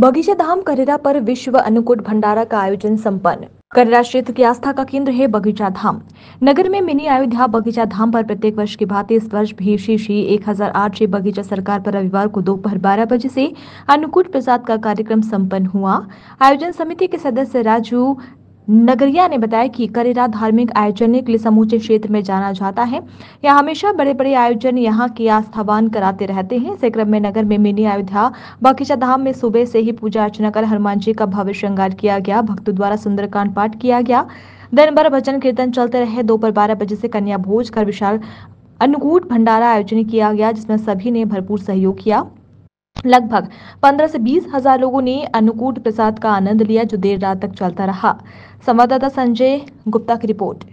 बगीचा धाम करेरा पर विश्व अनुकूट भंडारा का आयोजन संपन्न करेरा क्षेत्र की आस्था का केंद्र है बगीचा धाम नगर में मिनी अयोध्या बगीचा धाम पर प्रत्येक वर्ष की भांति इस वर्ष भी श्री श्री एक हजार आठ से बगीचा सरकार पर रविवार को दोपहर बारह बजे से अनुकूट प्रसाद का कार्यक्रम संपन्न हुआ आयोजन समिति के सदस्य राजू नगरिया ने बताया कि करेरा धार्मिक आयोजन के लिए समूचे क्षेत्र में जाना जाता है यहाँ हमेशा बड़े बड़े आयोजन यहाँ के आस्थावान कराते रहते हैं इसी क्रम में नगर में मिनी अयोध्या बगीचा धाम में सुबह से ही पूजा अर्चना कर हनुमान जी का भव्य श्रृंगार किया गया भक्तों द्वारा सुंदरकांड पाठ किया गया दिन भर भजन कीर्तन चलते रहे दोपहर बारह बजे से कन्या भोज कर विशाल अनुकूट भंडारा आयोजन किया गया जिसमें सभी ने भरपूर सहयोग किया लगभग पंद्रह से बीस हजार लोगों ने अन्नकूट प्रसाद का आनंद लिया जो देर रात तक चलता रहा संवाददाता संजय गुप्ता की रिपोर्ट